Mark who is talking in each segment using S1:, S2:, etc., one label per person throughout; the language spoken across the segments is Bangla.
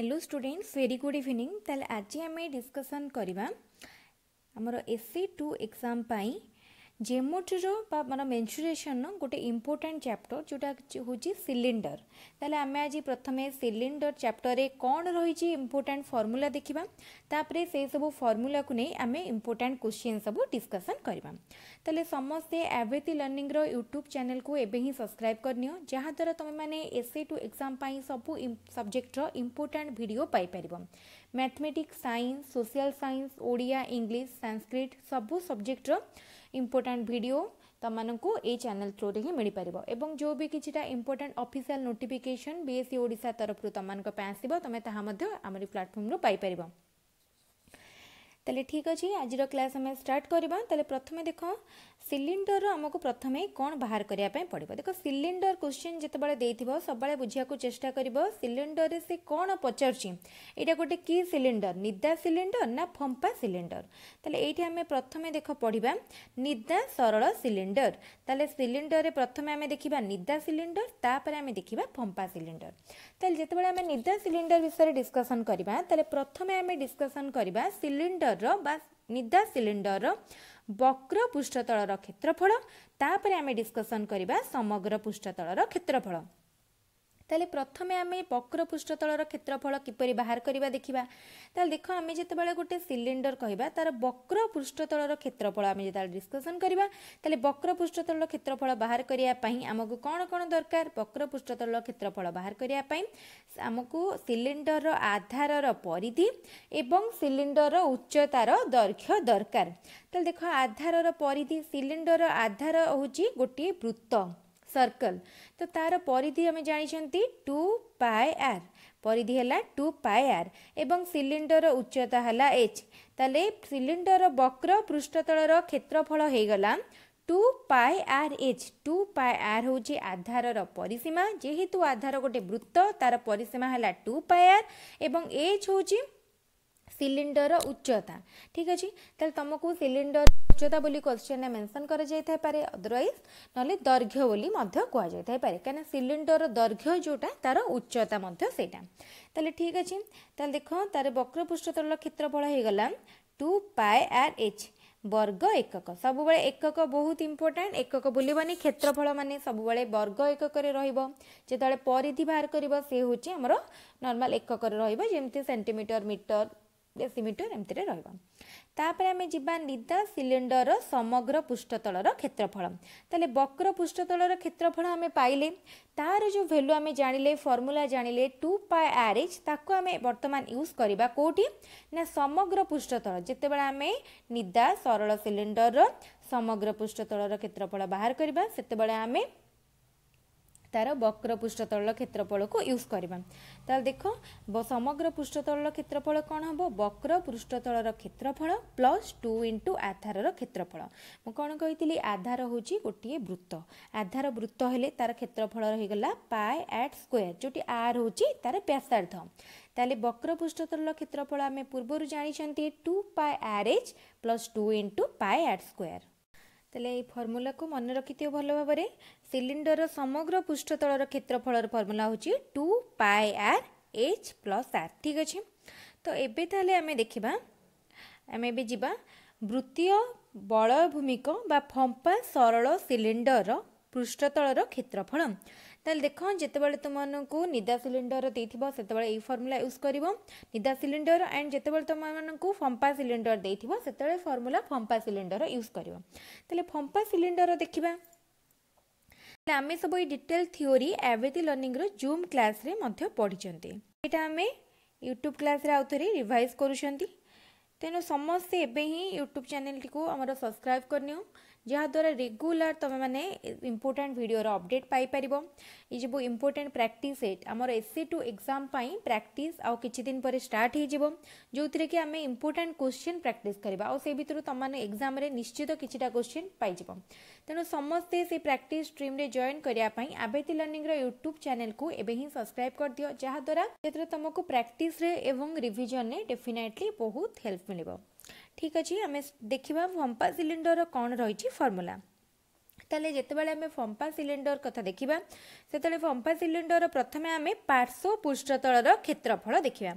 S1: hello students very good evening ताले आज आम डिस्कसन करवा आमर एस सी टू एक्जाम जेमोटर मान मेन्सुरेसन गोटे इम्पोर्टाट चैप्टर जोटा हूँ सिलिंडर तेल आम आज प्रथम सिलिंडर चैप्टर में कौन रही इम्पोर्टाट फर्मूला देखा तापर से सब फर्मूला को नहीं आम इम्पोर्टाट क्वेश्चन सब डिस्कसन करवा तेल समस्ते एवेती लर्णिंग यूट्यूब चेल को एवं ही सब्सक्राइब करनी जहाद्वारा तुम्हें एस ए टू एक्जाम सब सब्जेक्टर इम्पोर्टाट भिड पाइपर mathematics science social science Odia English Sanskrit सबू सब्जेक्टर ইম্পোর্টাট ଭିଡ଼ିଓ ତୁମମାନଙ୍କୁ ଏଇ ଚ୍ୟାନେଲ୍ ଥ୍ରୁରେ ହିଁ ମିଳିପାରିବ ଏବଂ ଯେଉଁ ବି କିଛିଟା ଇମ୍ପୋର୍ଟାଣ୍ଟ ଅଫିସିଆଲ୍ ନୋଟିଫିକେସନ୍ ବି ଏସ୍ ସି ଓଡ଼ିଶା ତରଫରୁ ତୁମମାନଙ୍କ ପାଇଁ ଆସିବ ତୁମେ ତାହା ମଧ୍ୟ ଆମରି ପ୍ଲାଟଫର୍ମରୁ ପାଇପାରିବ তাহলে ঠিক আছে আজির ক্লাস আমি স্টার্ট করা তাহলে প্রথমে দেখ सिलिडर आमुक प्रथमे कन् देखो सिलिंडर देख सेलिन्डर बले जति सब बले बुझिया को चेष्टा से कोन पचरछि एटा ना सिलिन्डर सिलिंडर तले एठी सिलडर प्रथमे देखो पढि निद्दा सरल सिलिंडर रे प्रथमे देखा सिलडर त फम्पा सिलिन्डर ता सिडर डिस्कशन करिबा तले प्रथमे करिबा सिलिंडर रो र निद्दा सिलिंडर रो ବକ୍ର ପୃଷ୍ଠତଳର କ୍ଷେତ୍ରଫଳ ତାପରେ ଆମେ ଡିସ୍କସନ୍ କରିବା ସମଗ୍ର ପୃଷ୍ଠତଳର କ୍ଷେତ୍ରଫଳ ତାହେଲେ ପ୍ରଥମେ ଆମେ ବକ୍ର ପୃଷ୍ଠତଳର କ୍ଷେତ୍ରଫଳ କିପରି ବାହାର କରିବା ଦେଖିବା ତାହେଲେ ଦେଖ ଆମେ ଯେତେବେଳେ ଗୋଟେ ସିଲିଣ୍ଡର କହିବା ତାର ବକ୍ର ପୃଷ୍ଠତଳର କ୍ଷେତ୍ରଫଳ ଆମେ ଯେତେବେଳେ ଡିସ୍କସନ୍ କରିବା ତାହେଲେ ବକ୍ର ପୃଷ୍ଠତଳର କ୍ଷେତ୍ରଫଳ ବାହାର କରିବା ପାଇଁ ଆମକୁ କ'ଣ କ'ଣ ଦରକାର ବକ୍ର ପୃଷ୍ଠତଳର କ୍ଷେତ୍ରଫଳ ବାହାର କରିବା ପାଇଁ ଆମକୁ ସିଲିଣ୍ଡରର ଆଧାରର ପରିଧି ଏବଂ ସିଲିଣ୍ଡରର ଉଚ୍ଚତାର ଦୈର୍ଘ୍ୟ ଦରକାର ତାହେଲେ ଦେଖ ଆଧାରର ପରିଧି ସିଲିଣ୍ଡରର ଆଧାର ହେଉଛି ଗୋଟିଏ ବୃତ୍ତ ସର୍କଲ୍ ତ ତା'ର ପରିଧି ଆମେ ଜାଣିଛନ୍ତି ଟୁ ପାଏ ଆର୍ ପରିଧି ହେଲା ଟୁ ପାଏ ଆର୍ ଏବଂ ସିଲିଣ୍ଡରର ଉଚ୍ଚତା ହେଲା ଏଚ୍ ତାହେଲେ ସିଲିଣ୍ଡରର ବକ୍ର ପୃଷ୍ଠତଳର କ୍ଷେତ୍ରଫଳ ହେଇଗଲା two pi R H two pi ଆର୍ ହେଉଛି ଆଧାରର ପରିସୀମା ଯେହେତୁ ଆଧାର ଗୋଟେ ବୃତ୍ତ ତା'ର ପରିସୀମା ହେଲା ଟୁ ପାଏ ଆର୍ ଏବଂ ଏଚ୍ ହେଉଛି সিলিন্ডর উচ্চতা ঠিক আছে তাহলে তোমাকে সিলিন্ডর উচ্চতা বলে কোশ্চেন মেনশন করা যাই পারে অদরওয়াইজ নহলে দৈর্ঘ্য বলে মধ্য কুয়া যাই পারে কেন সিলিন্ডর দৈর্ঘ্য যেটা তার উচ্চতা মধ্য সেইটা তাহলে ঠিক আছে তাহলে দেখ তার বক্রপৃষ্ঠতল ক্ষেত্রফল হয়ে গলা টু পাই আর এইচ বর্গ একক সবুলে একক বহুত ইম্পর্টাট একক বুলবনি ক্ষেত্রফল মানে সবুলে বর্গ এককরে রহব যেতবে পরিধি বাহার করব সে হচ্ছে আমার নর্মাল এককরে রহব যেমতি সেটিমিটর মিটর ଡେସିମିଟର ଏମିତିରେ ରହିବ ତାପରେ ଆମେ ଯିବା ନିଦା ସିଲିଣ୍ଡରର ସମଗ୍ର ପୃଷ୍ଠତଳର କ୍ଷେତ୍ରଫଳ ତାହେଲେ ବକ୍ର ପୃଷ୍ଠତଳର କ୍ଷେତ୍ରଫଳ ଆମେ ପାଇଲେ ତାର ଯେଉଁ ଭାଲ୍ୟୁ ଆମେ ଜାଣିଲେ ଫର୍ମୁଲା ଜାଣିଲେ ଟୁ ପାଇ ଆର୍ ଏଚ୍ ତାକୁ ଆମେ ବର୍ତ୍ତମାନ ୟୁଜ୍ କରିବା କେଉଁଠି ନା ସମଗ୍ର ପୃଷ୍ଠତଳ ଯେତେବେଳେ ଆମେ ନିଦା ସରଳ ସିଲିଣ୍ଡରର ସମଗ୍ର ପୃଷ୍ଠତଳର କ୍ଷେତ୍ରଫଳ ବାହାର କରିବା ସେତେବେଳେ ଆମେ তার বক্র পৃষ্ঠতল ক্ষেত্রফলক ইউজ করা তাহলে দেখ সমগ্র পৃষ্ঠতল ক্ষেত্রফল কণ হব বক্র পৃষ্ঠতলর ক্ষেত্রফল প্লস টু ইন্টু আধারর ক্ষেত্রফল মু কণ কইলি আধার হচ্ছে গোটিয়ে বৃত্ত আধার বৃত্ত হলে তার ক্ষেত্রফল হয়েগলা পাই আট স্কোয়ার যেটি আর হচ্ছে তার ব্যাসার্ধ তাহলে বক্র পৃষ্ঠতল ক্ষেত্রফল আমি পূর্বর জাঁচান two pi r h plus two into pi r square ତାହେଲେ ଏହି ଫର୍ମୁଲାକୁ ମନେ ରଖିଥିବ ଭଲ ଭାବରେ ସିଲିଣ୍ଡରର ସମଗ୍ର ପୃଷ୍ଠତଳର କ୍ଷେତ୍ରଫଳର ଫର୍ମୁଲା ହେଉଛି ଟୁ ପାଏ ଆର୍ ଏଚ୍ ପ୍ଲସ୍ ଆର୍ ଠିକ୍ ଅଛି ତ ଏବେ ତାହେଲେ ଆମେ ଦେଖିବା ଆମେ ଏବେ ଯିବା ବୃତ୍ତୀୟ ବଳୟ ଭୂମିକ ବା ଫମ୍ପା ସରଳ ସିଲିଣ୍ଡରର ପୃଷ୍ଠତଳର କ୍ଷେତ୍ରଫଳ ତାହେଲେ ଦେଖ ଯେତେବେଳେ ତୁମମାନଙ୍କୁ ନିଦା ସିଲିଣ୍ଡର ଦେଇଥିବ ସେତେବେଳେ ଏଇ ଫର୍ମୁଲା ୟୁଜ୍ କରିବ ନିଦା ସିଲିଣ୍ଡର ଆଣ୍ଡ ଯେତେବେଳେ ତୁମମାନଙ୍କୁ ଫମ୍ପା ସିଲିଣ୍ଡର ଦେଇଥିବ ସେତେବେଳେ ଫର୍ମୁଲା ଫମ୍ପା ସିଲିଣ୍ଡର ୟୁଜ୍ କରିବ ତାହେଲେ ଫମ୍ପା ସିଲିଣ୍ଡର ଦେଖିବା ତାହେଲେ ଆମେ ସବୁ ଏଇ ଡିଟେଲ୍ ଥିଓରି ଆଭେତି ଲର୍ଣ୍ଣିଂର ଜୁମ୍ କ୍ଲାସ୍ରେ ମଧ୍ୟ ପଢ଼ିଛନ୍ତି ଏଇଟା ଆମେ ୟୁଟ୍ୟୁବ୍ କ୍ଲାସ୍ରେ ଆଉ ଥରେ ରିଭାଇଜ୍ କରୁଛନ୍ତି ତେଣୁ ସମସ୍ତେ ଏବେ ହିଁ ୟୁଟ୍ୟୁବ୍ ଚ୍ୟାନେଲ୍ଟିକୁ ଆମର ସବସ୍କ୍ରାଇବ୍ କରିନିଅ ଯାହାଦ୍ୱାରା ରେଗୁଲାର ତୁମେମାନେ ଇମ୍ପୋର୍ଟାଣ୍ଟ ଭିଡ଼ିଓର ଅପଡ଼େଟ୍ ପାଇପାରିବ ଏ ଯେଉଁ ଇମ୍ପୋର୍ଟାଣ୍ଟ ପ୍ରାକ୍ଟିସ୍ ସେଟ୍ ଆମର ଏସ୍ ସି ଟୁ ଏକ୍ଜାମ୍ ପାଇଁ ପ୍ରାକ୍ଟିସ୍ ଆଉ କିଛି ଦିନ ପରେ ଷ୍ଟାର୍ଟ ହୋଇଯିବ ଯେଉଁଥିରେ କି ଆମେ ଇମ୍ପୋର୍ଟାଣ୍ଟ କୋଶ୍ଚିନ୍ ପ୍ରାକ୍ଟିସ୍ କରିବା ଆଉ ସେ ଭିତରୁ ତୁମମାନେ ଏକ୍ଜାମ୍ରେ ନିଶ୍ଚିତ କିଛିଟା କୋଶ୍ଚିନ୍ ପାଇଯିବ ତେଣୁ ସମସ୍ତେ ସେ ପ୍ରାକ୍ଟିସ୍ ଷ୍ଟ୍ରିମ୍ରେ ଜଏନ୍ କରିବା ପାଇଁ ଆବେତି ଲର୍ଣ୍ଣିଂର ୟୁଟ୍ୟୁବ୍ ଚ୍ୟାନେଲ୍କୁ ଏବେ ହିଁ ସବସ୍କ୍ରାଇବ୍ କରିଦିଅ ଯାହାଦ୍ୱାରା ସେଥିରେ ତୁମକୁ ପ୍ରାକ୍ଟିସ୍ରେ ଏବଂ ରିଭିଜନ୍ରେ ଡେଫିନାଇଟଲି ବହୁତ ହେଲ୍ପ ମିଳିବ ঠিক ଅଛି ଆମେ ଦେଖିବା ଫମ୍ପା ସିଲିଣ୍ଡରର କ'ଣ ରହିଛି ଫର୍ମୁଲା তাহলে যেতবে আমি ফম্পা সিলিন্ডর কথা দেখিবা সেতবে ফম্পা সিলিন্ডর প্রথমে আমি পার্শ্ব পৃষ্ঠতলর ক্ষেত্রফল দেখিবা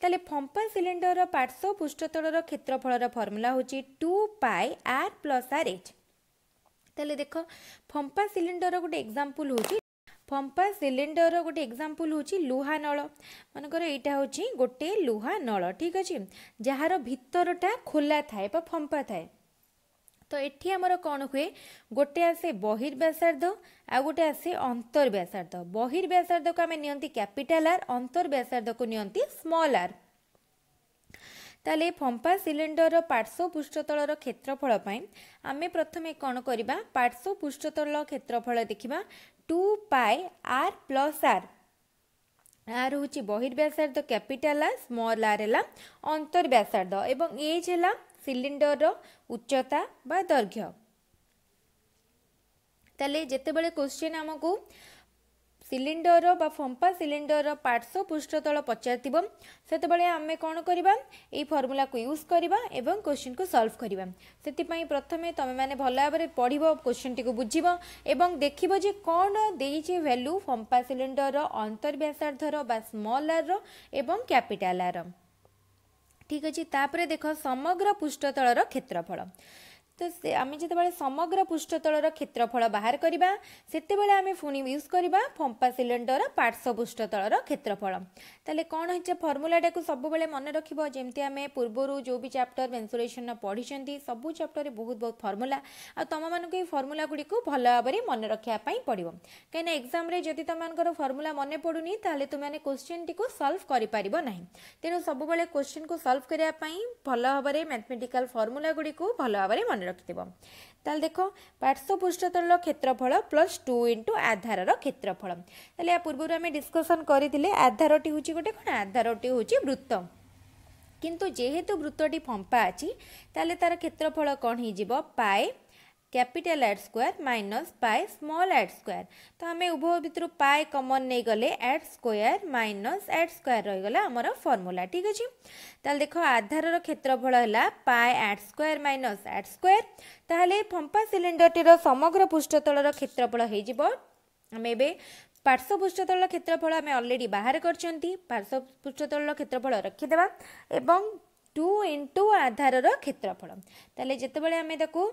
S1: তাহলে ফম্পা সিলিন্ডর পার্শ্ব পৃষ্ঠতলর ক্ষেত্রফলর ফর্মুলা হচ্ছে two pi r plus r h তাহলে দেখ ফম্পা সিলিন্ডর গোটে এক্সাম্পল হচ্ছে ଫମ୍ପା ସିଲିଣ୍ଡରର ଗୋଟେ ଏକ୍ଜାମ୍ପଲ୍ ହେଉଛି ଲୁହା ନଳ ମନେକର ଏଇଟା ହେଉଛି ଗୋଟେ ଲୁହା ନଳ ଠିକ୍ ଅଛି ଯାହାର ଭିତରଟା ଖୋଲା ଥାଏ ବା ଫମ୍ପା ଥାଏ ତ ଏଠି ଆମର କ'ଣ ହୁଏ ଗୋଟେ ଆସେ ବହିର୍ବ୍ୟାସାର୍ଦ୍ଧ ଆଉ ଗୋଟେ ଆସେ ଅନ୍ତର୍ବ୍ୟାସାର୍ଦ୍ଧ ବହିର୍ବ୍ୟାସାର୍ଦ୍ଧକୁ ଆମେ ନିଅନ୍ତି କ୍ୟାପିଟାଲ୍ ଆର୍ ଅନ୍ତର୍ବ୍ୟାସାର୍ଦ୍ଧକୁ ନିଅନ୍ତି ସ୍ମଲ୍ ଆର୍ ତାହେଲେ ଫମ୍ପା ସିଲିଣ୍ଡରର পার্শ্ব ପୃଷ୍ଠତଳର କ୍ଷେତ୍ରଫଳ ପାଇଁ ଆମେ ପ୍ରଥମେ କ'ଣ କରିବା ପାର୍ଶ୍ୱ ପୃଷ୍ଠତଳ କ୍ଷେତ୍ରଫଳ ଦେଖିବା ଟୁ আর ଆର୍ ପ୍ଲସ୍ ଆର୍ আর হচ্ছে বহির্ব্যাসার্ধ ক্যাপিটাল আর স্মল আর হল অন্তর্ব্যাসার্ধ এবং এজ হল সিলিন্ডর উচ্চতা বা দৈর্ঘ্য তাহলে যেতবে কোশ্চেন আমাকে ସିଲିଣ୍ଡର ବା ଫମ୍ପା ସିଲିଣ୍ଡରର ପାର୍ଶ୍ୱ ପୃଷ୍ଠତଳ ପଚାରିଥିବ ସେତେବେଳେ ଆମେ କ'ଣ କରିବା ଏଇ ଫର୍ମୁଲାକୁ ୟୁଜ୍ କରିବା ଏବଂ କୋଶ୍ଚିନ୍କୁ ସଲ୍ଭ କରିବା ସେଥିପାଇଁ ପ୍ରଥମେ ତୁମେମାନେ ଭଲ ଭାବରେ ପଢ଼ିବ କୋଶ୍ଚିନ୍ଟିକୁ ବୁଝିବ ଏବଂ ଦେଖିବ ଯେ କ'ଣ ଦେଇଛି ଭ୍ୟାଲ୍ୟୁ ଫମ୍ପା ସିଲିଣ୍ଡରର ଅନ୍ତର୍ବ୍ୟାସାର୍ଦ୍ଧର ବା ସ୍ମଲ୍ ଆର୍ର ଏବଂ କ୍ୟାପିଟାଲ୍ ଆର୍ ଠିକ୍ ଅଛି ତାପରେ ଦେଖ ସମଗ୍ର ପୃଷ୍ଠତଳର କ୍ଷେତ୍ରଫଳ ତ ସେ ଆମେ ଯେତେବେଳେ ସମଗ୍ର ପୃଷ୍ଠତଳର କ୍ଷେତ୍ରଫଳ ବାହାର କରିବା ସେତେବେଳେ ଆମେ ପୁଣି ୟୁଜ୍ କରିବା ଫମ୍ପା ସିଲିଣ୍ଡର ପାର୍ଶ୍ୱ ପୃଷ୍ଠତଳର କ୍ଷେତ୍ରଫଳ ତାହେଲେ କ'ଣ ହେଇଛି ଫର୍ମୁଲାଟାକୁ ସବୁବେଳେ ମନେ ରଖିବ ଯେମିତି ଆମେ ପୂର୍ବରୁ ଯେଉଁ ବି ଚାପ୍ଟର ମେନ୍ସୁରେସନ୍ର ପଢ଼ିଛନ୍ତି ସବୁ ଚାପ୍ଟରରେ ବହୁତ ବହୁତ ଫର୍ମୁଲା ଆଉ ତୁମମାନଙ୍କୁ ଏଇ ଫର୍ମୁଲା ଗୁଡ଼ିକୁ ଭଲ ଭାବରେ ମନେ ରଖିବା ପାଇଁ ପଡ଼ିବ କାହିଁକିନା ଏକ୍ଜାମ୍ରେ ଯଦି ତୁମମାନଙ୍କର ଫର୍ମୁଲା ମନେ ପଡ଼ୁନି ତାହେଲେ ତୁମେମାନେ କୋଶ୍ଚିନ୍ଟିକୁ ସଲ୍ଭ କରିପାରିବ ନାହିଁ ତେଣୁ ସବୁବେଳେ କୋଶ୍ଚିନ୍କୁ ସଲ୍ଭ କରିବା ପାଇଁ ଭଲ ଭାବରେ ମ୍ୟାଥମେଟିକାଲ ଫର୍ମୁଲା ଗୁଡ଼ିକୁ ଭଲ ଭାବରେ ମନେ ରଖିଥିବ ତାହେଲେ ଦେଖ ପାର୍ଶ୍ୱପୃଷ୍ଠତଳର କ୍ଷେତ୍ରଫଳ ପ୍ଲସ୍ ଟୁ ଇଣ୍ଟୁ ଆଧାରର କ୍ଷେତ୍ରଫଳ ତାହେଲେ ଏହା ପୂର୍ବରୁ ଆମେ ଡିସ୍କସନ୍ କରିଥିଲେ ଆଧାରଟି ହେଉଛି ଗୋଟେ କ'ଣ ଆଧାରଟି ହେଉଛି ବୃତ୍ତ କିନ୍ତୁ ଯେହେତୁ ବୃତ୍ତଟି ଫମ୍ପା ଅଛି ତାହେଲେ ତା'ର କ୍ଷେତ୍ରଫଳ କ'ଣ ହେଇଯିବ pi capital R square minus pi small r square तो आम उभय भितर पाए कमन नहीं गले R square minus R square रहीगला आमर फर्मूला ठीक अच्छे ताल देख आधार क्षेत्रफल है pi R square minus R square ताल फंपा सिलिंडरटीर समग्र पृष्ठतल क्षेत्रफल हो आम ए পার্শ্বপৃষ্ঠতল ক্ষেত্রফল আমি অলরেডি বাহার করছেন পার্শ্বপৃষ্ঠতল ক্ষেত্রফল রখিদেবা এবং টু ইন্টু আধারর ক্ষেত্রফল তাহলে যেতবে আমি তাকে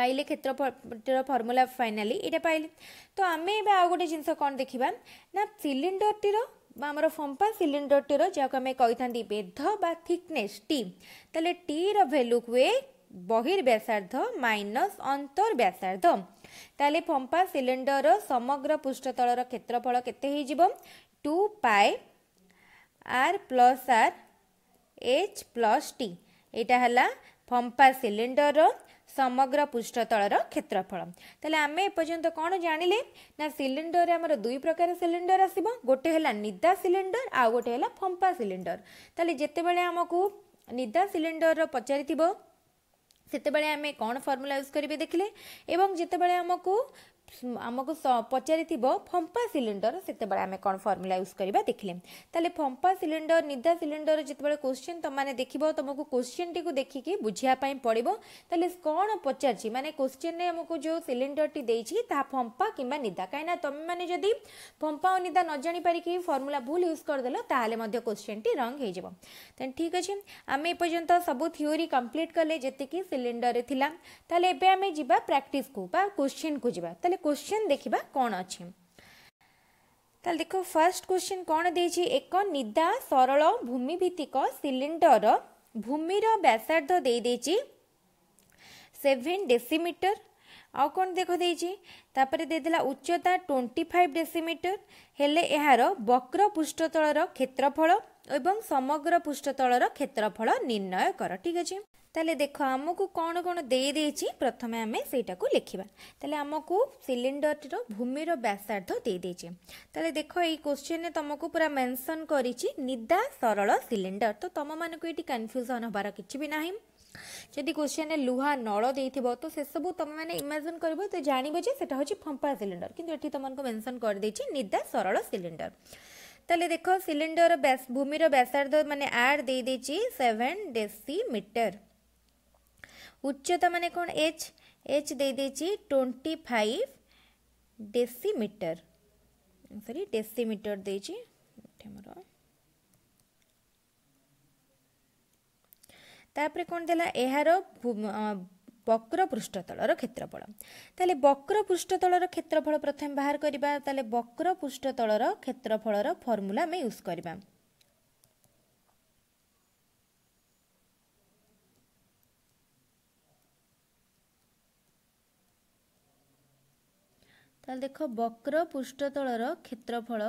S1: পাইলে ক্ষেত্রফলটির ফর্মুলা ফাইনালি এটা পাইলে তো আমি এবার আউ গোটে জিনিস কোণ দেখিবা না সিলিন্ডরটির বা আমার ফম্পা সিলিন্ডরটির যাকে আমি কইথান্তি বেধ বা থিকনেস টি তাহলে টির ভ্যালু হুয়ে বহির ব্যাসার্ধ মাইনস অন্তর ব্যাসার্ধ তাহলে ফম্পা সিলিন্ডর সমগ্র পৃষ্ঠতলর ক্ষেত্রফল কেতে হয়ে যাব two pi r plus r h plus টি এটা হল ফম্পা সিলিন্ডর ସମଗ୍ର ପୃଷ୍ଠତଳର କ୍ଷେତ୍ରଫଳ ତାହେଲେ ଆମେ ଏପର୍ଯ୍ୟନ୍ତ କ'ଣ ଜାଣିଲେ ନା ସିଲିଣ୍ଡରରେ ଆମର ଦୁଇ ପ୍ରକାର ସିଲିଣ୍ଡର ଆସିବ ଗୋଟେ ହେଲା ନିଦା ସିଲିଣ୍ଡର ଆଉ ଗୋଟେ ହେଲା ଫମ୍ପା ସିଲିଣ୍ଡର ତାହେଲେ ଯେତେବେଳେ ଆମକୁ ନିଦା ସିଲିଣ୍ଡରର ପଚାରିଥିବ ସେତେବେଳେ ଆମେ କ'ଣ ଫର୍ମୁଲା ୟୁଜ୍ କରିବେ ଦେଖିଲେ ଏବଂ ଯେତେବେଳେ ଆମକୁ ଆମକୁ ପଚାରିଥିବ ଫମ୍ପା ସିଲିଣ୍ଡର ସେତେବେଳେ ଆମେ କ'ଣ ଫର୍ମୁଲା ୟୁଜ୍ କରିବା ଦେଖିଲେ ତାହେଲେ ଫମ୍ପା ସିଲିଣ୍ଡର ନିଦା ସିଲିଣ୍ଡର ଯେତେବେଳେ କୋଶ୍ଚିନ୍ ତୁମମାନେ ଦେଖିବ ତୁମକୁ କୋଶ୍ଚିନ୍ଟିକୁ ଦେଖିକି ବୁଝିବା ପାଇଁ ପଡ଼ିବ ତାହେଲେ କ'ଣ ପଚାରିଛି ମାନେ କୋଶ୍ଚିନ୍ରେ ଆମକୁ ଯେଉଁ ସିଲିଣ୍ଡରଟି ଦେଇଛି ତାହା ଫମ୍ପା କିମ୍ବା ନିଦା କାହିଁକିନା ତୁମେମାନେ ଯଦି ଫମ୍ପା ଓ ନିଦା ନ ଜାଣିପାରିକି ଫର୍ମୁଲା ଭୁଲ ୟୁଜ୍ କରିଦେଲ ତାହେଲେ ମଧ୍ୟ କୋଶ୍ଚିନ୍ଟି ରଙ୍ଗ ହେଇଯିବ ତେଣୁ ଠିକ୍ ଅଛି ଆମେ ଏପର୍ଯ୍ୟନ୍ତ ସବୁ ଥିଓରି କମ୍ପ୍ଲିଟ୍ କଲେ ଯେତିକି ସିଲିଣ୍ଡରରେ ଥିଲା ତାହେଲେ ଏବେ ଆମେ ଯିବା ପ୍ରାକ୍ଟିସ୍କୁ ବା କୋଶ୍ଚିନ୍କୁ ଯିବା ତାହେଲେ କ୍ୱେଶ୍ଚିନ୍ ଦେଖିବା କ'ଣ ଅଛି ତାହେଲେ ଦେଖ ଫାର୍ଷ୍ଟ କ୍ୱେଶ୍ଚିନ୍ କ'ଣ ଦେଇଛି ଏକ ନିଦା ସରଳ ଭୂମିଭିତ୍ତିକ ସିଲିଣ୍ଡର ଭୂମିର ବ୍ୟାସାର୍ଦ୍ଧ ଦେଇଦେଇଛି ସେଭେନ୍ ଡେସିମିଟର ଆଉ କ'ଣ ଦେଖ ଦେଇଛି ତାପରେ ଦେଇଥିଲା ଉଚ୍ଚତା ଟ୍ୱେଣ୍ଟି ଫାଇଭ୍ ଡେସିମିଟର ହେଲେ ଏହାର ବକ୍ର ପୃଷ୍ଠତଳର କ୍ଷେତ୍ରଫଳ ଏବଂ ସମଗ୍ର ପୃଷ୍ଠତଳର କ୍ଷେତ୍ରଫଳ ନିର୍ଣ୍ଣୟ କର ଠିକ୍ ଅଛି तेल देख आम को कौन कौन दे प्रथम आम से लिखा तेल आमको सिलिंडर टीर भूमि व्यासार्ध दे तेल देख योश्चिन तुमको पूरा मेनसन करदा सरल सिलिंडर तो तुम मानक ये कनफ्यूजन हबार कि भी ना जदि क्वेश्चन लुहा नल दे तो से सब तुम मैंने इमाजिन कर तो जानवे फंपा सिलिंडर कि मेनसन कर करदा सरल सिलिंडर तेल देख सिलिंडर भूमि व्यासार्ध मैंने आड दे सेवेन डेसीमीटर ଉଚ୍ଚତା ମାନେ କ'ଣ ଏଚ୍ ଏଚ୍ ଦେଇଦେଇଛି twenty five decimetre sorry decimetre ଦେଇଛି ଏଠି ଆମର ତାପରେ କ'ଣ ଦେଲା ଏହାର ବକ୍ର ପୃଷ୍ଠତଳର କ୍ଷେତ୍ରଫଳ ତାହେଲେ ବକ୍ର ପୃଷ୍ଠତଳର କ୍ଷେତ୍ରଫଳ ପ୍ରଥମେ ବାହାର କରିବା ତାହେଲେ ବକ୍ର ପୃଷ୍ଠତଳର କ୍ଷେତ୍ରଫଳର ଫର୍ମୁଲା ଆମେ ୟୁଜ୍ କରିବା তাহলে দেখ বক্র পৃষ্ঠতলর ক্ষেত্রফল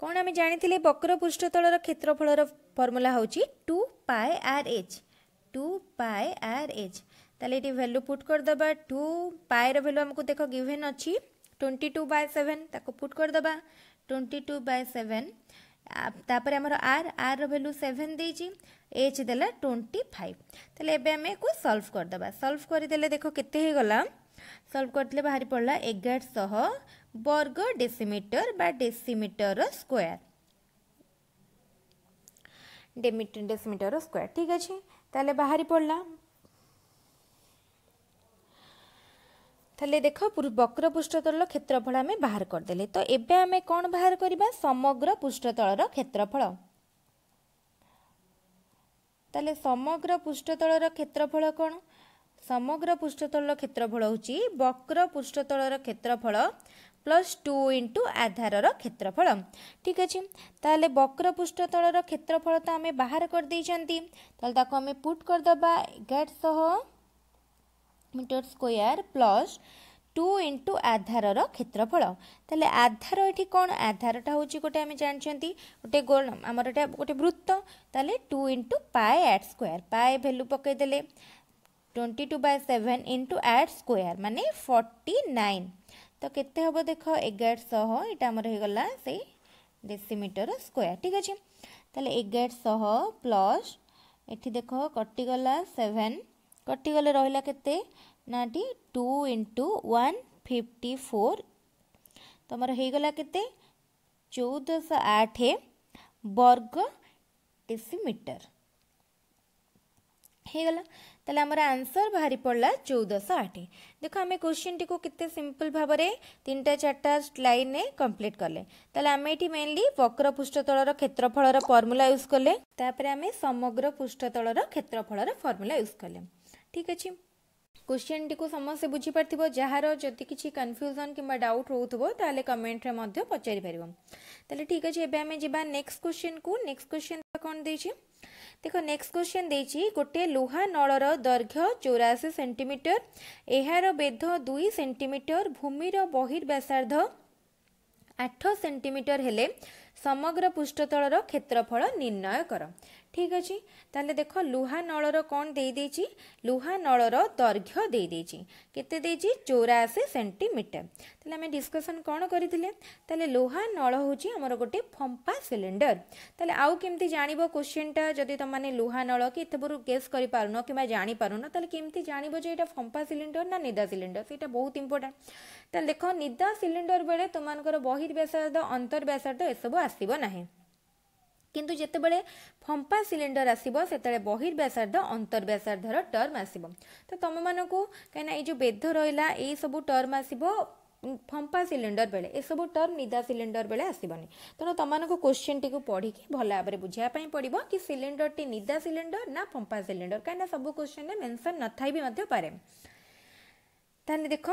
S1: କ'ଣ ଆମେ ଜାଣିଥିଲେ ବକ୍ର ପୃଷ୍ଠତଳର କ୍ଷେତ୍ରଫଳର ଫର୍ମୁଲା ହେଉଛି two pi R H two pi ଆର୍ ଏଚ୍ ତାହେଲେ ଏଠି ଭ୍ୟାଲୁ ପୁଟ୍ କରିଦେବା ଟୁ ପାଏର ଭ୍ୟାଲୁ ଆମକୁ ଦେଖ ଗିଭେନ୍ ଅଛି ଟ୍ୱେଣ୍ଟି ଟୁ ବାଏ ସେଭେନ୍ ତାକୁ ପୁଟ୍ କରିଦେବା ଟ୍ୱେଣ୍ଟି ଟୁ ବାଏ ସେଭେନ୍ ତାପରେ ଆମର ଆର୍ ଆର୍ର ଭ୍ୟାଲୁ ସେଭେନ୍ ଦେଇଛି ଏଚ୍ ଦେଲା ଟ୍ୱେଣ୍ଟି ଫାଇଭ୍ ତାହେଲେ ଏବେ ଆମେ ୟାକୁ ସଲ୍ଭ କରିଦେବା ସଲ୍ଭ କରିଦେଲେ ଦେଖ କେତେ ହେଇଗଲା ସଲ୍ଭ କରିଥିଲେ ବାହାରି ପଡ଼ିଲା ଏଗାରଶହ ବର୍ଗ ଡେସିମିଟର ବା ଡେସିମିଟର ସ୍କୋୟାର ଡେସିମିଟର ସ୍କୋୟାର ଠିକ୍ ଅଛି ତାହେଲେ ବାହାରି ପଡ଼ିଲା ତାହେଲେ ଦେଖ ବକ୍ର ପୃଷ୍ଠତଳର କ୍ଷେତ୍ରଫଳ ଆମେ ବାହାର କରିଦେଲେ ତ ଏବେ ଆମେ କ'ଣ ବାହାର କରିବା ସମଗ୍ର ପୃଷ୍ଠତଳର କ୍ଷେତ୍ରଫଳ ତାହେଲେ ସମଗ୍ର ପୃଷ୍ଠତଳର କ୍ଷେତ୍ରଫଳ କ'ଣ ସମଗ୍ର ପୃଷ୍ଠତଳ କ୍ଷେତ୍ରଫଳ ହେଉଛି ବକ୍ର ପୃଷ୍ଠତଳର କ୍ଷେତ୍ରଫଳ ପ୍ଲସ୍ ଟୁ ଇଣ୍ଟୁ ଆଧାରର କ୍ଷେତ୍ରଫଳ ଠିକ୍ ଅଛି ତାହେଲେ ବକ୍ର ପୃଷ୍ଠତଳର କ୍ଷେତ୍ରଫଳ ତ ଆମେ ବାହାର କରିଦେଇଛନ୍ତି ତାହେଲେ ତାକୁ ଆମେ ପୁଟ୍ କରିଦେବା ଏଗାରଶହ metre square plus two into ଆଧାରର କ୍ଷେତ୍ରଫଳ ତାହେଲେ ଆଧାର ଏଠି କ'ଣ ଆଧାରଟା ହେଉଛି ଗୋଟେ ଆମେ ଜାଣିଛନ୍ତି ଗୋଟେ ଗୋଲ ଆମର ଏଇଟା ଗୋଟେ ବୃତ୍ତ ତାହେଲେ two into pi r square pi value ପକାଇଦେଲେ twenty two by seven into r square মানে ফর্টি নাইন তো কেতে হব দেখ এগারশহ এটা আমার হয়ে গলা সেই ডেসিমিটর স্কোয়ার ঠিক আছে তাহলে এগারশহ প্লস এটি দেখ কটিগলা সেভেন কটিগলে রহিলা কেতে নাটি two into one fifty four তোমার হয়েগলা কেতে চৌদশ আঠ বর্গ ডেসিমিটর হয়েগলা তাহলে আমার আনসর বাহারি পড়লা চৌদশ আঠ দেখো আমি কোশ্চিনটি কেতে সিম্পল ভাবে তিনটা চারটা লাইনে কমপ্লিট কলে তাহলে আমি এটি মেনলি বক্র পৃষ্ঠতলর ক্ষেত্রফলর ফর্মুলা ইউজ কলে তাপরে আমি সমগ্র পৃষ্ঠতলর ক্ষেত্রফলর ফর্মুলা ইউজ কলে ঠিক আছে কোশ্চেনটি সমস্তে বুঝিপার যার যদি কিছু কনফ্যুজন কিংবা ডাউট হোক তাহলে কমেন্টরে পচারিপার তাহলে ঠিক আছে এবার আমি যা নেক্সট কোশ্চেন কু নেক্সট কোশ্চেন কম দিয়েছি ଦେଖ ନେକ୍ସଟ କ୍ୱେଶ୍ଚିନ୍ ଦେଇଛି ଗୋଟିଏ ଲୁହା ନଳର ଦୈର୍ଘ୍ୟ ଚଉରାଅଶୀ ସେଣ୍ଟିମିଟର ଏହାର ବେଧ ଦୁଇ ସେଣ୍ଟିମିଟର ଭୂମିର ବହିର୍ବ୍ୟାସାର୍ଦ୍ଧ ଆଠ ସେଣ୍ଟିମିଟର ହେଲେ ସମଗ୍ର ପୃଷ୍ଠତଳର କ୍ଷେତ୍ରଫଳ ନିର୍ଣ୍ଣୟ କର ठीक अच्छे तेल देख लुहा नलर कौन दे लुहा नलर दैर्घ्य दे चौराशी सेमिटर आम डिस्कसन कौन कर लुहा नल हूँ आमर गोटे फंपा सिलिंडर तेल आउ के जान क्वेश्चनटा जदि तुमने लुहा नल कि गेस कर पार न कि जापार ना कमी जानवेटा फंपा सिलिंडर ना निदा सिलिंडर सीटा बहुत इंपोर्टां तेल देख निदा सिलिंडर बेले तुमको बहिर्व्यासार्ध अंतर्व्यासार्ध एसबू आसबना ना किंतु जिते बड़े फंपा सिलिंडर आसो से बहिर्व्यासार्ध अंतर्व्यासार्धर टर्म आस तो तुम मानक कहीं ये बेद रहा सब टर्म आस फंपा सिलिंडर बेले सब टर्म निदा सिलिंडर बेले तेना तुम आसवनी को क्वेश्चन टी पढ़ी भल भाव में बुझापी पड़ो कि सिलिंडर टी निदा सिलिंडर ना फंपा सिलिंडर कहीं सब क्वेश्चन में मेनसन न थी पारे देख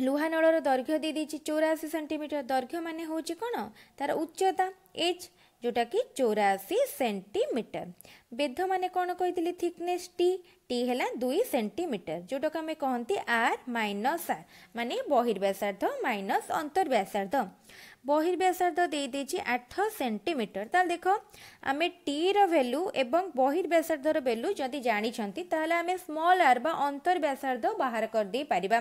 S1: लुहा नल दैर्घ्य दे चौराशी सेमिटर दैर्घ्य मान हूँ कौन तार उच्चता एच ଯେଉଁଟାକି ଚଉରାଅଶୀ ସେଣ୍ଟିମିଟର ବେଧ ମାନେ କ'ଣ କହିଥିଲି ଥିକନେସ୍ ଟି ଟି ହେଲା ଦୁଇ ସେଣ୍ଟିମିଟର ଯେଉଁଟାକୁ ଆମେ କହନ୍ତି ଆର୍ ମାଇନସ୍ ଆର୍ ମାନେ ବହିର୍ବ୍ୟାସାର୍ଦ୍ଧ ମାଇନସ୍ ଅନ୍ତର୍ବ୍ୟାସାର୍ଦ୍ଧ বহির্ব্যাসার্ধ দিয়ে দিয়েছি আঠ সেটিমিটর তাহলে দেখ আমি টি ভ্যালু এবং বহির্ব্যাসার্ধর ভ্যালু যদি জাঁচান তাহলে আমি স্মল আর বা অন্তর্ব্যাসার্ধ বাহার করে পারিবা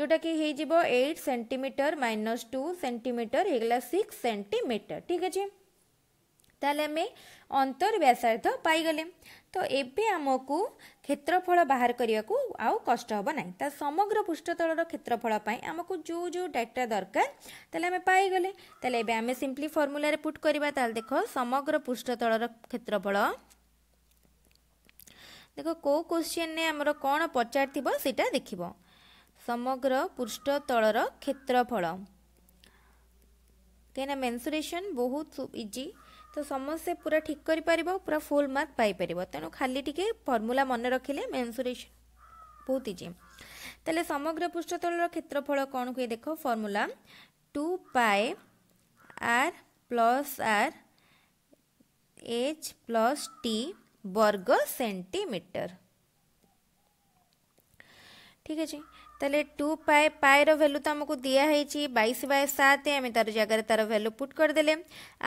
S1: যেটা কি হয়ে যাব eight centimetre minus two centimetre হয়ে গেল সিক্স সেটিমিটর ঠিক আছে ତାହେଲେ ଆମେ ଅନ୍ତର୍ବ୍ୟାସାର୍ଦ୍ଧ ପାଇଗଲେ ତ ଏବେ ଆମକୁ କ୍ଷେତ୍ରଫଳ ବାହାର କରିବାକୁ ଆଉ କଷ୍ଟ ହେବ ନାହିଁ ତା ସମଗ୍ର ପୃଷ୍ଠତଳର କ୍ଷେତ୍ରଫଳ ପାଇଁ ଆମକୁ ଯେଉଁ ଯେଉଁ ଡାଟା ଦରକାର ତାହେଲେ ଆମେ ପାଇଗଲେ ତାହେଲେ ଏବେ ଆମେ ସିମ୍ପଲି ଫର୍ମୁଲାରେ ପୁଟ୍ କରିବା ତାହେଲେ ଦେଖ ସମଗ୍ର ପୃଷ୍ଠତଳର କ୍ଷେତ୍ରଫଳ ଦେଖ କେଉଁ କୋଶ୍ଚିନ୍ରେ ଆମର କ'ଣ ପଚାରିଥିବ ସେଇଟା ଦେଖିବ ସମଗ୍ର ପୃଷ୍ଠତଳର କ୍ଷେତ୍ରଫଳ କାହିଁକିନା ମେନ୍ସୁରେସନ୍ ବହୁତ ଇଜି তো সমস্যা পুরা ঠিক করে পারিব পুরা ফুল মার্ক পাই পারিব তেণু খালি টিকে ফর্মুলা মনে রাখিলে মেনসুরেশন বহুত ইজি তাহলে সমগ্র পৃষ্ঠতলর ক্ষেত্রফল কোণ হুয়ে দেখ formula two pi r plus r h plus T বর্গ সেন্টিমিটর ঠিক আছে তাহলে টু পাই পাইর ভ্যালু তো আমাকে দিয়া হয়েছি বাইশ বাই সাত আমি তার জায়গায় তার ভ্যালু পুট করেদেলে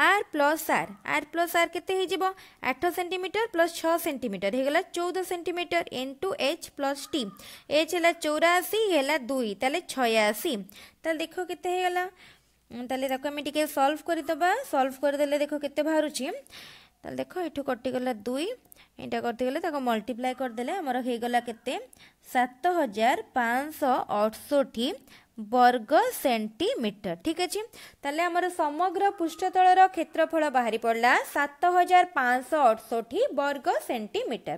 S1: r plus r r plus r কেতে যাব আঠ সেটিমিটর প্লস ছ সেটিমিটর হয়ে গেল চৌদ centimetre and two h plus T h হল চৌরাশি হল দুই তাহলে ছয়াশি তাহলে দেখ কেতে হয়ে গেল তাহলে তাকে আমি টিকি সলভ করে দেবা সলভ করে দেলে দেখো কেতে বাহুছি তাহলে দেখো এটু কটিগলা দুই এটা করতে গেলে তাকে ତାକୁ ମଲ୍ଟିପ୍ଲାଏ আমার হয়ে ହେଇଗଲା কে সাত হাজার পাঁচশ ଅଠଷଠି বর্গ সেটিমিটর ঠিক আছে তাহলে আমার সমগ্র পৃষ্ঠতলর ক্ষেত্রফল বাহারি পড়া সাত হাজার পাঁচশ অঠষঠি বর্গ সেটিমিটর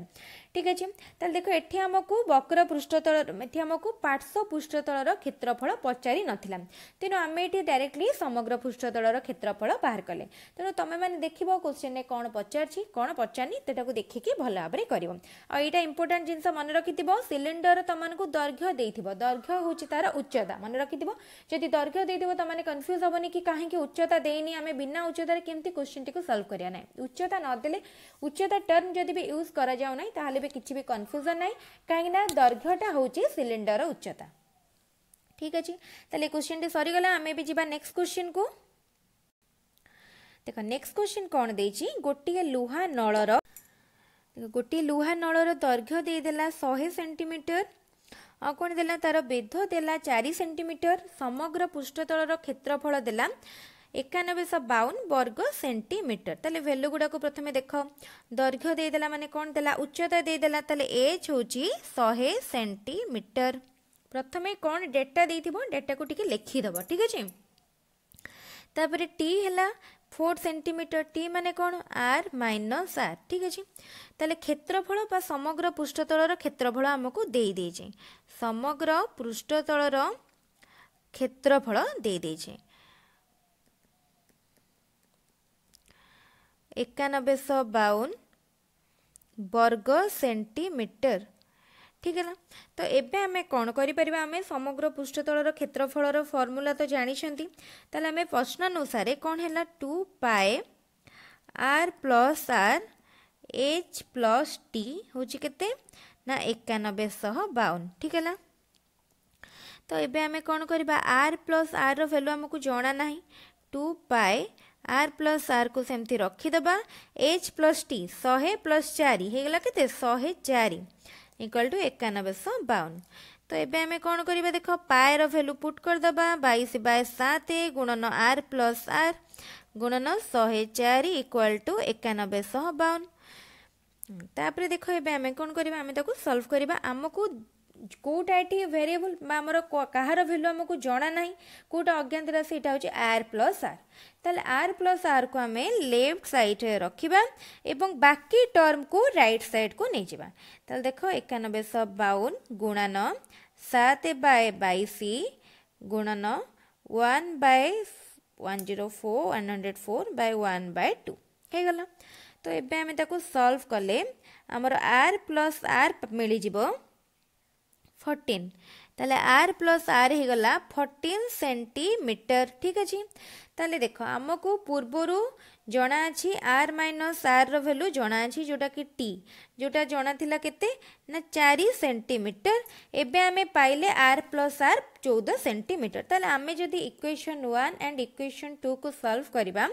S1: ঠিক আছে তাহলে দেখো এটি আমাকে বক্র পৃষ্ঠতল এটি আমাকে পার্শ্ব পৃষ্ঠতলর ক্ষেত্রফল পচারি নথিলা তেণু আমি এটি ডাইরেক্টলি সমগ্র পৃষ্ঠতলর ক্ষেত্রফল বাহার কলে তেণু তুমি মানে দেখব কোশ্চেনে কোণ পচারছি কোণ পচারনি সেটাকে দেখিকি ভাল ভাবে করব আইটা ইম্পর্টাট জিনিস মনে রাখিথিব সিলিন্ডর তোমাকে দৈর্ঘ্য দেইথিব দৈর্ঘ্য হচ্ছে তার উচ্চতা মনে রাখিথিব যদি দৈর্ঘ্য দেইথিব তোমাকে কনফ্যুজ হবনি কি কাহিকি উচ্চতা দেইনি আমি বিনা উচ্চতার কেমতি কোশ্চেনটি সলভ করিয়া না উচ্চতা নদেলে উচ্চতা টর্ম যদি বি ইউজ করা যাও না তাহলে ତେବେ କିଛି ବି କନଫ୍ୟୁଜନ୍ ନାହିଁ କାହିଁକିନା ଦୈର୍ଘ୍ୟଟା ହେଉଛି ସିଲିଣ୍ଡର ଉଚ୍ଚତା ଠିକ୍ ଅଛି ତାହେଲେ କୋଶ୍ଚିନ୍ଟି ସରିଗଲା ଆମେ ବି ଯିବା ନେକ୍ସଟ କୋଶ୍ଚିନ୍କୁ ଦେଖ ନେକ୍ସଟ କୋଶ୍ଚିନ୍ କ'ଣ ଦେଇଛି ଗୋଟିଏ ଲୁହା ନଳର ଗୋଟିଏ ଲୁହା ନଳର ଦୈର୍ଘ୍ୟ ଦେଇଦେଲା ଶହେ ସେଣ୍ଟିମିଟର ଆଉ କ'ଣ ଦେଲା ତା'ର ବେଧ ଦେଲା ଚାରି ସେଣ୍ଟିମିଟର ସମଗ୍ର ପୃଷ୍ଠତଳର କ୍ଷେତ୍ରଫଳ ଦେଲା ଏକାନବେଶହ ବାଉନ ବର୍ଗ ସେଣ୍ଟିମିଟର ତାହେଲେ ଭାଲ୍ୟୁ ଗୁଡ଼ାକୁ ପ୍ରଥମେ ଦେଖ ଦୈର୍ଘ୍ୟ ଦେଇଦେଲା ମାନେ କ'ଣ ଦେଲା ଉଚ୍ଚତା ଦେଇଦେଲା ତାହେଲେ ଏଜ୍ ହେଉଛି ଶହେ ସେଣ୍ଟିମିଟର ପ୍ରଥମେ କ'ଣ ଡେଟା ଦେଇଥିବ ଡେଟାକୁ ଟିକେ ଲେଖିଦେବ ଠିକ୍ ଅଛି ତାପରେ ଟି ହେଲା ଫୋର୍ ସେଣ୍ଟିମିଟର ଟି ମାନେ କ'ଣ ଆର୍ ମାଇନସ୍ ଆର୍ ଠିକ୍ ଅଛି ତାହେଲେ କ୍ଷେତ୍ରଫଳ ବା ସମଗ୍ର ପୃଷ୍ଠତଳର କ୍ଷେତ୍ରଫଳ ଆମକୁ ଦେଇଦେଇଛି ସମଗ୍ର ପୃଷ୍ଠତଳର କ୍ଷେତ୍ରଫଳ ଦେଇଦେଇଛି ଏକାନବେଶହ ବାଉନ ବର୍ଗ ସେଣ୍ଟିମିଟର ঠিক ହେଲା ତ ଏବେ ଆମେ କ'ଣ କରିପାରିବା ଆମେ ସମଗ୍ର ପୃଷ୍ଠତଳର କ୍ଷେତ୍ରଫଳର ଫର୍ମୁଲା ତ ଜାଣିଛନ୍ତି ତାହେଲେ ଆମେ ପ୍ରଶ୍ନାନୁସାରେ କ'ଣ ହେଲା two pi r plus r h plus T ହେଉଛି କେତେ ନା ଏକାନବେ ଶହ ବାଉନ ଠିକ୍ ହେଲା ତ ଏବେ ଆମେ କ'ଣ କରିବା ଆର୍ ପ୍ଲସ୍ ଆର୍ର ଭ୍ୟାଲୁ ଆମକୁ ଜଣା ନାହିଁ two pi are plus r को सेमती रखीदे एच प्लस टी शहे प्लस चारि होगा के शहे चारि इक्वाल टू एकानबे शह बावन तो ये आम कौन करवा देख पाएर भैल्यू पुट करदे बैश बाय सात गुणन आर प्लस आर गुणन शहे चारि इक्वाल टू एकानबे शह बावन तापर देख एवं आम कौन करवा आम सल्व करवा आमको କେଉଁଟା ଏଠି ଭେରିଏବୁଲ୍ ବା ଆମର କାହାର ଭ୍ୟାଲୁ ଆମକୁ ଜଣା ନାହିଁ କେଉଁଟା ଅଜ୍ଞାତ ରାଶି ଏଇଟା ହେଉଛି ଆର୍ ପ୍ଲସ୍ ଆର୍ ତାହେଲେ ଆର୍ ପ୍ଲସ୍ ଆର୍କୁ ଆମେ ଲେଫ୍ଟ ସାଇଡ଼୍ରେ ରଖିବା ଏବଂ ବାକି ଟର୍ମକୁ ରାଇଟ୍ ସାଇଡ଼୍କୁ ନେଇଯିବା ତାହେଲେ ଦେଖ ଏକାନବେ ଶହ ବାଉନ ଗୁଣନ ସାତ ବାଏ ବାଇଶ ଗୁଣନ one by one zero four one hundred four by one by two ହେଇଗଲା ତ ଏବେ ଆମେ ତାକୁ ସଲ୍ଭ କଲେ ଆମର ଆର୍ ପ୍ଲସ୍ ଆର୍ ମିଳିଯିବ ফর্টিন তাহলে আর প্লস আর হয়েগলা ফর্টিন সেটিমিটর ঠিক আছে তাহলে দেখ আমি পূর্বর জনা আছে আর মাইনস আর ভ্যালু জনা আছে যেটা কি টি যেটা জনা লা কেতে না চারি সেটিমিটর এবে আমি পাইলে আর প্লস আর চৌদ সেটিমিটর তাহলে আমি যদি equation one and equation two কু সলভ করা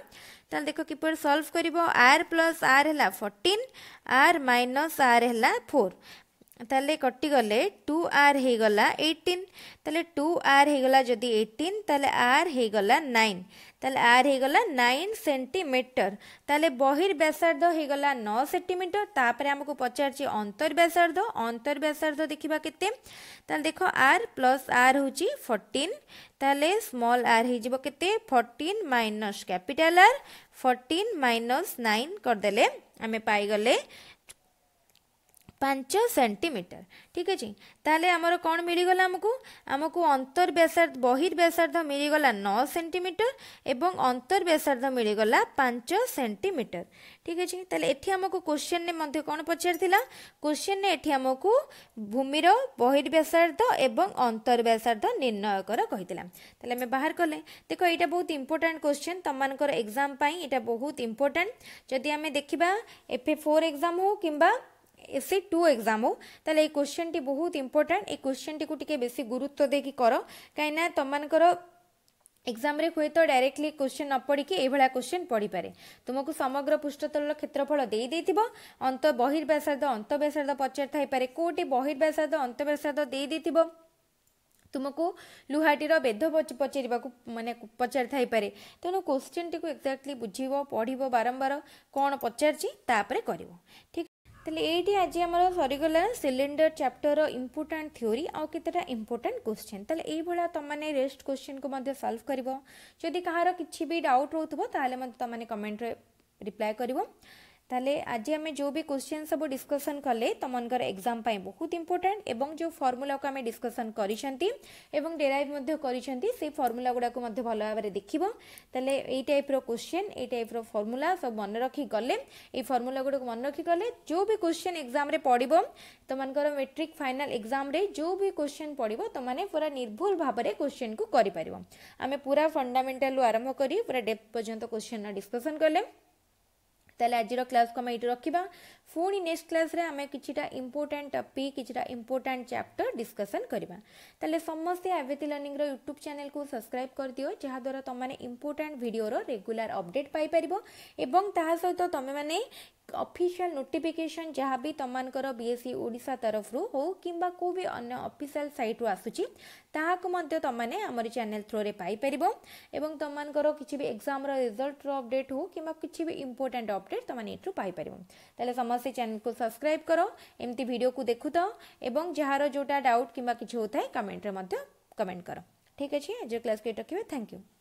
S1: তাহলে দেখ কিপর সলভ করব আর প্লস আর হল ফর্টিন আর মাইনস আর হল ফোর তাহলে কটিগলে টু আর হয়েগলা এইটিন তাহলে টু আর হয়েগলা যদি এইটিন তাহলে আর হয়েগলা নাইন তাহলে আর হয়েগলা নাইন সেটিমিটর তাহলে বহির ব্যাসার্ধ হয়েগলা ন সেটিমিটর তাপরে আমাকে পচারছি অন্তর্ব্যাসার্ধ অন্তর্ব্যাসার্ধ দেখিবা কেতে তাহলে দেখো আর প্লস আর হচ্ছে ফর্টিন তাহলে স্মল আর হয়েযিব কেতে fourteen minus capital r fourteen minus nine করদেলে আমি পাইগলে ପାଞ୍ଚ ସେଣ୍ଟିମିଟର ଠିକ୍ ଅଛି ତାହେଲେ ଆମର କ'ଣ ମିଳିଗଲା ଆମକୁ ଆମକୁ ଅନ୍ତର୍ବ୍ୟାସାର୍ଦ୍ଧ ବହିର୍ବ୍ୟାସାର୍ଦ୍ଧ ମିଳିଗଲା ନଅ ସେଣ୍ଟିମିଟର ଏବଂ ଅନ୍ତର୍ବ୍ୟାସାର୍ଦ୍ଧ ମିଳିଗଲା ପାଞ୍ଚ ସେଣ୍ଟିମିଟର ଠିକ୍ ଅଛି ତାହେଲେ ଏଠି ଆମକୁ କୋଶ୍ଚିନ୍ରେ ମଧ୍ୟ କ'ଣ ପଚାରିଥିଲା କୋଶ୍ଚିନ୍ରେ ଏଠି ଆମକୁ ଭୂମିର ବହିର୍ବ୍ୟାସାର୍ଦ୍ଧ ଏବଂ ଅନ୍ତର୍ବ୍ୟାସାର୍ଦ୍ଧ ନିର୍ଣ୍ଣୟ କର କହିଥିଲା ତାହେଲେ ଆମେ ବାହାର କଲେ ଦେଖ ଏଇଟା ବହୁତ ଇମ୍ପୋର୍ଟାଣ୍ଟ କୋଶ୍ଚିନ୍ ତମମାନଙ୍କର ଏକ୍ଜାମ୍ ପାଇଁ ଏଇଟା ବହୁତ ଇମ୍ପୋର୍ଟାଣ୍ଟ ଯଦି ଆମେ ଦେଖିବା ଏଫ୍ ଏ ଫୋର୍ ଏକ୍ଜାମ୍ ହେଉ କିମ୍ବା এসি টু এক্সাম হଉ ତାହେଲେ ଏଇ କୋଶ୍ଚିନ୍ଟି ବହୁତ ଇମ୍ପୋର୍ଟାଣ୍ଟ ଏଇ କୋଶ୍ଚିନ୍ଟିକୁ ଟିକେ ବେଶୀ ଗୁରୁତ୍ୱ ଦେଇକି କର କାହିଁକିନା ତମମାନଙ୍କର ଏକ୍ଜାମରେ ହୁଏତ ଡାଇରେକ୍ଟଲି କୋଶ୍ଚିନ୍ ନ ପଡ଼ିକି ଏଇଭଳିଆ କୋଶ୍ଚିନ୍ ପଡ଼ିପାରେ ତୁମକୁ ସମଗ୍ର ପୃଷ୍ଠତଳର କ୍ଷେତ୍ରଫଳ ଦେଇଦେଇଥିବ ଅନ୍ତ ବହିର୍ବ୍ୟାସାର୍ଦ୍ଧ ଅନ୍ତବ୍ୟାସାର୍ଦ୍ଧ ପଚାରିଥାଇପାରେ କେଉଁଠି ବହିର୍ବ୍ୟାସାର୍ଦ୍ଧ ଅନ୍ତବ୍ୟାସାର୍ଦ୍ଧ ଦେଇଦେଇଥିବ ତୁମକୁ ଲୁହାଟିର ବେଧ ପଚାରିବାକୁ ମାନେ ପଚାରିଥାଇପାରେ ତେଣୁ କୋଶ୍ଚିନ୍ଟିକୁ ଏକ୍ଜାକ୍ଟଲି ବୁଝିବ ପଢ଼ିବ ବାରମ୍ବାର କ'ଣ ପଚାରିଛି ତାପରେ କରିବ ଠିକ୍ তাহলে এইটি আজ আমার সরিগলা সিলিন্ডর চ্যাপ্টর ইম্পোর্টাট থিওরি আতটা ইম্পোর্টাট কোশ্চেন তাহলে এইভাবে তোমাদের রেস্ট কোশ্চেন কু সলভ করব যদি কাহার কিছু বি ডাউট রোথ তাহলে মতো তোমাদের কমেন্টরে রিপ্লাই করব তাহলে আজ আমি যে কোশ্চেন সব ডিসকসন কলে তোমার এক্সাম পাই বহুত ইম্পর্টাট এবং যে ফর্মুলাকে আমি ডিসকসন করেছেন এবং ডেরাইভ করেছেন সেই ফর্মুলা গুড়া ভালোভাবে দেখব তাহলে এই টাইপ্র কোশ্চেন এই টাইপ্র ফর্মুলা সব মনে রাখি গলে এই ফর্মুলা গুড়া মনে রাখি গলে যে কোশ্চেন কোশ্চিন এক্সামে পড়ব তোমার মেট্রিক ফাইনাল এক্সামে যে কোশ্চেন পড়ব তোমার পুরা নির্ভুল ভাবে কোশ্চেন কু পার আমি পুরা ফন্ডামেটাল আরম্ভ করে পুরা ডেপ পর্যন্ত কোশ্চেন ডিসকসন কলে তাহলে আজর ক্লাসকে আমি এটি রক্ষা পুঁ নেক্সট ক্লাসে আমি কিছুটা ইম্পোর্টাট টপিক কিছুটা ইম্পোর্টাট চ্যাপ্টর ডিসকসন করা তাহলে সমস্তে আবৃত্তি লর্নিংর ইউট্ୟୁବ୍ ଚ୍ୟାନେଲ୍କୁ ସବସ୍କ୍ରାଇବ୍ କରିଦିଅ ଯାହାଦ୍ୱାରା ତୁମମାନେ ଇମ୍ପୋର୍ଟାଣ୍ଟ ଭିଡ଼ିଓର ରେଗୁଲାର ଅପଡ଼େଟ୍ ପାଇପାରିବ ଏବଂ ତାହା ସହିତ ତୁମେମାନେ ଅଫିସିଆଲ ନୋଟିଫିକେସନ୍ ଯାହା ବି ତୁମମାନଙ୍କର ବି ଏସ୍ ସି ଓଡ଼ିଶା ତରଫରୁ ହେଉ କିମ୍ବା କେଉଁ ବି ଅନ୍ୟ ଅଫିସିଆଲ ସାଇଟ୍ରୁ ଆସୁଛି ତାହାକୁ ମଧ୍ୟ ତୁମମାନେ ଆମର ଚ୍ୟାନେଲ୍ ଥ୍ରୋରେ ପାଇପାରିବ ଏବଂ ତୁମମାନଙ୍କର କିଛି ବି ଏକ୍ଜାମ୍ର ରେଜଲ୍ଟର ଅପଡ଼େଟ୍ ହେଉ କିମ୍ବା କିଛି ବି ଇମ୍ପୋର୍ଟାଣ୍ଟ ଅପଡ଼େଟ୍ ତମମାନେ ଏଥିରୁ ପାଇପାରିବ ତାହେଲେ ସମସ୍ତେ ଚ୍ୟାନେଲ୍କୁ ସବସ୍କ୍ରାଇବ୍ କର ଏମିତି ଭିଡ଼ିଓକୁ ଦେଖୁଥାଅ ଏବଂ ଯାହାର ଯେଉଁଟା ଡାଉଟ୍ କିମ୍ବା କିଛି ହେଉଥାଏ କମେଣ୍ଟରେ ମଧ୍ୟ କମେଣ୍ଟ କର ଠିକ୍ ଅଛି ଆଜିର କ୍ଲାସ୍କୁ ଏଠି ରଖିବେ ଥ୍ୟାଙ୍କ ୟୁ